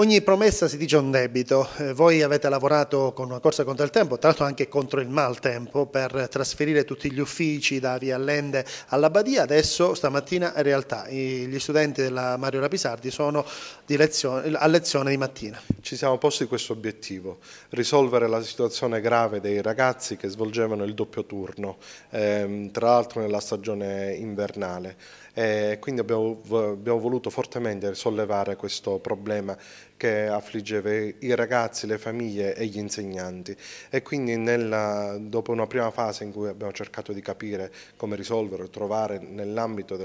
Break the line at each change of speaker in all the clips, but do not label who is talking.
Ogni promessa si dice un debito, eh, voi avete lavorato con una corsa contro il tempo, tra l'altro anche contro il maltempo per trasferire tutti gli uffici da Via Allende all'Abbadia, adesso stamattina in realtà gli studenti della Mario Rapisardi sono lezione, a lezione di mattina. Ci siamo posti questo obiettivo, risolvere la situazione
grave dei ragazzi che svolgevano il doppio turno, ehm, tra l'altro nella stagione invernale. Eh, quindi abbiamo, abbiamo voluto fortemente sollevare questo problema che affliggeva i ragazzi, le famiglie e gli insegnanti e quindi nella, dopo una prima fase in cui abbiamo cercato di capire come risolvere, trovare nell'ambito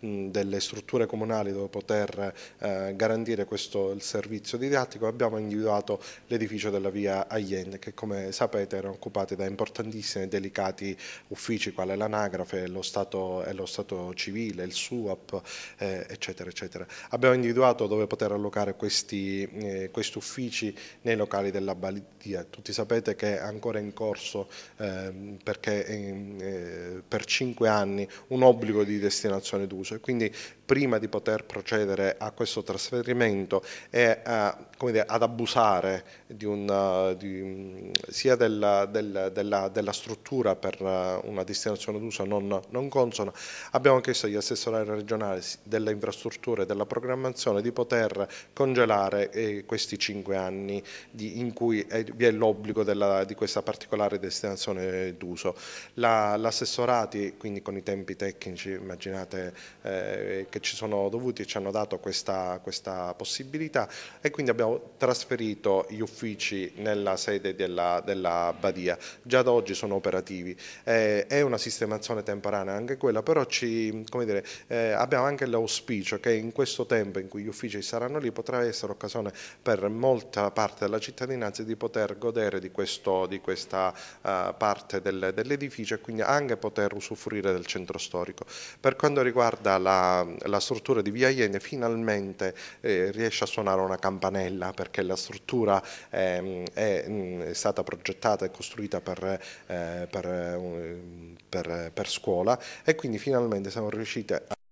delle strutture comunali dove poter eh, garantire questo, il servizio didattico abbiamo individuato l'edificio della via Allende che come sapete era occupato da importantissimi e delicati uffici quale l'anagrafe, lo stato, lo stato civile, il SUAP eh, eccetera eccetera. Abbiamo individuato dove poter allocare questi questi, eh, questi, uffici nei locali della Badia. Tutti sapete che è ancora in corso eh, perché ehm, eh, per cinque anni un obbligo di destinazione d'uso e quindi prima di poter procedere a questo trasferimento e a, dire, ad abusare di una, eh, di, mm, sia della, della, della, della, struttura per eh, una destinazione d'uso non, non consona, abbiamo chiesto agli assessori regionali delle infrastrutture e della programmazione di poter congelare rispettare eh, questi cinque anni di, in cui è, eh, vi è l'obbligo di questa particolare destinazione d'uso. L'assessorati, la quindi con i tempi tecnici, immaginate eh, che ci sono dovuti, ci hanno dato questa, questa, possibilità e quindi abbiamo trasferito gli uffici nella sede della, della Badia. Già da oggi sono operativi. Eh, è una sistemazione temporanea anche quella, però ci, dire, eh, abbiamo anche l'auspicio che in questo tempo in cui gli uffici saranno lì potrà essere occasione occasione per molta parte della cittadinanza di poter godere di, questo, di questa uh, parte del, dell'edificio e quindi anche poter usufruire del centro storico. Per quanto riguarda la, la struttura di Via Iene, finalmente eh, riesce a suonare una campanella perché la struttura eh, è, mm, è, stata progettata e costruita per, eh, per, eh, per, per scuola e quindi finalmente siamo riusciti a